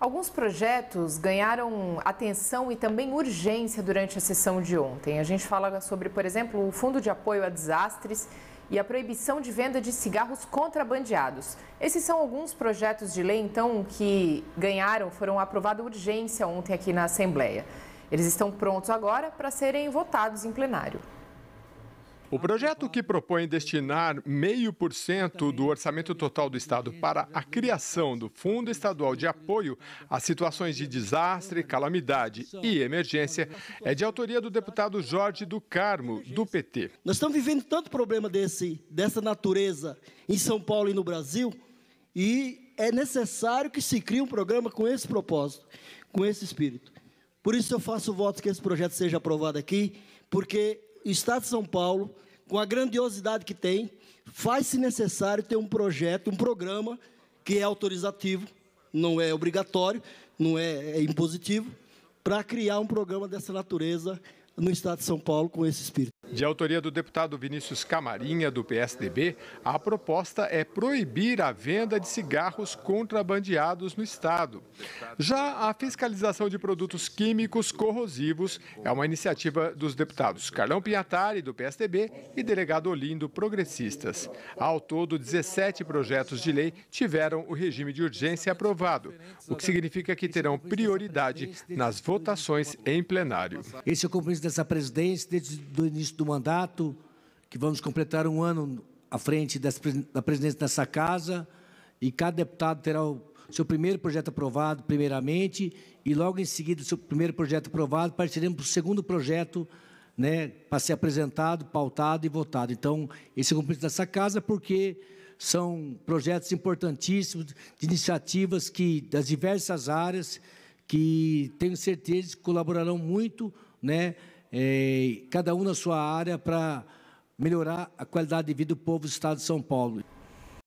Alguns projetos ganharam atenção e também urgência durante a sessão de ontem. A gente fala sobre, por exemplo, o Fundo de Apoio a Desastres e a proibição de venda de cigarros contrabandeados. Esses são alguns projetos de lei, então, que ganharam, foram aprovados urgência ontem aqui na Assembleia. Eles estão prontos agora para serem votados em plenário. O projeto que propõe destinar meio por cento do orçamento total do Estado para a criação do Fundo Estadual de Apoio a Situações de Desastre, Calamidade e Emergência é de autoria do deputado Jorge do Carmo, do PT. Nós estamos vivendo tanto problema desse, dessa natureza em São Paulo e no Brasil, e é necessário que se crie um programa com esse propósito, com esse espírito. Por isso eu faço voto que esse projeto seja aprovado aqui, porque o Estado de São Paulo, com a grandiosidade que tem, faz-se necessário ter um projeto, um programa que é autorizativo, não é obrigatório, não é, é impositivo, para criar um programa dessa natureza no Estado de São Paulo com esse espírito. De autoria do deputado Vinícius Camarinha, do PSDB, a proposta é proibir a venda de cigarros contrabandeados no Estado. Já a fiscalização de produtos químicos corrosivos é uma iniciativa dos deputados Carlão Pinhatari, do PSDB, e delegado Olindo, progressistas. Ao todo, 17 projetos de lei tiveram o regime de urgência aprovado, o que significa que terão prioridade nas votações em plenário. Esse é o compromisso dessa presidência desde o início do mandato, que vamos completar um ano à frente da presidência dessa casa, e cada deputado terá o seu primeiro projeto aprovado, primeiramente, e logo em seguida, o seu primeiro projeto aprovado, partiremos para o segundo projeto né, para ser apresentado, pautado e votado. Então, esse é o compromisso dessa casa, porque são projetos importantíssimos, de iniciativas que, das diversas áreas, que tenho certeza que colaborarão muito né, é, cada um na sua área, para melhorar a qualidade de vida do povo do Estado de São Paulo.